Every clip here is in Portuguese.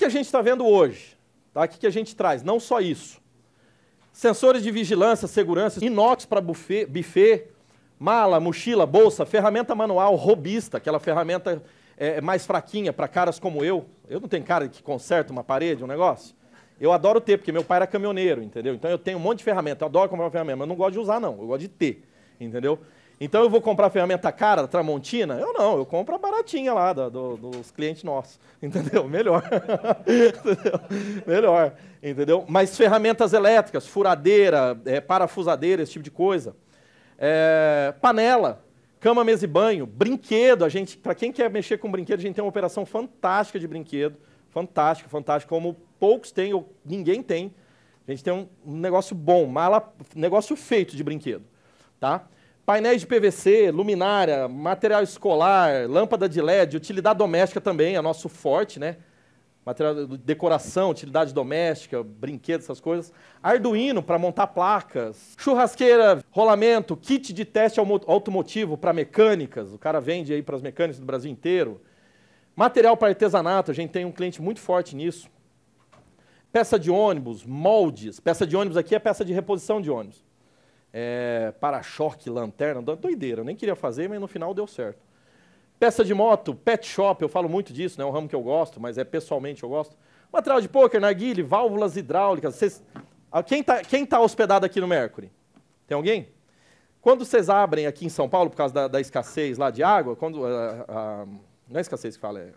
que a gente está vendo hoje? Tá? O que, que a gente traz? Não só isso. Sensores de vigilância, segurança, inox para buffet, buffet, mala, mochila, bolsa, ferramenta manual robista, aquela ferramenta é, é mais fraquinha para caras como eu. Eu não tenho cara que conserta uma parede, um negócio. Eu adoro ter, porque meu pai era caminhoneiro, entendeu? Então eu tenho um monte de ferramenta, eu adoro comprar ferramenta, mas eu não gosto de usar, não. Eu gosto de ter, entendeu? Então eu vou comprar ferramenta cara, Tramontina? Eu não, eu compro a baratinha lá do, do, dos clientes nossos, entendeu? Melhor, entendeu? melhor, entendeu? Mas ferramentas elétricas, furadeira, é, parafusadeira, esse tipo de coisa, é, panela, cama, mesa e banho, brinquedo. A gente, para quem quer mexer com brinquedo, a gente tem uma operação fantástica de brinquedo, fantástica, fantástica, como poucos têm ou ninguém tem. A gente tem um negócio bom, mala, negócio feito de brinquedo, tá? Painéis de PVC, luminária, material escolar, lâmpada de LED, utilidade doméstica também é nosso forte, né? Material de decoração, utilidade doméstica, brinquedos, essas coisas. Arduino para montar placas, churrasqueira, rolamento, kit de teste automotivo para mecânicas. O cara vende aí para as mecânicas do Brasil inteiro. Material para artesanato, a gente tem um cliente muito forte nisso. Peça de ônibus, moldes. Peça de ônibus aqui é peça de reposição de ônibus é, para-choque, lanterna, doideira. Eu nem queria fazer, mas no final deu certo. Peça de moto, pet shop, eu falo muito disso, né? É um ramo que eu gosto, mas é pessoalmente eu gosto. Material de pôquer, narguile, válvulas hidráulicas. Cês... Ah, quem está quem tá hospedado aqui no Mercury? Tem alguém? Quando vocês abrem aqui em São Paulo, por causa da, da escassez lá de água, quando, ah, ah, não é escassez que fala, é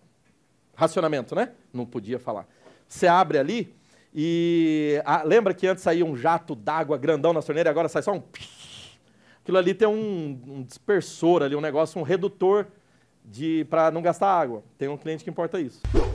racionamento, né? Não podia falar. Você abre ali, e ah, lembra que antes saía um jato d'água grandão na torneira e agora sai só um. Aquilo ali tem um, um dispersor ali, um negócio, um redutor de para não gastar água. Tem um cliente que importa isso.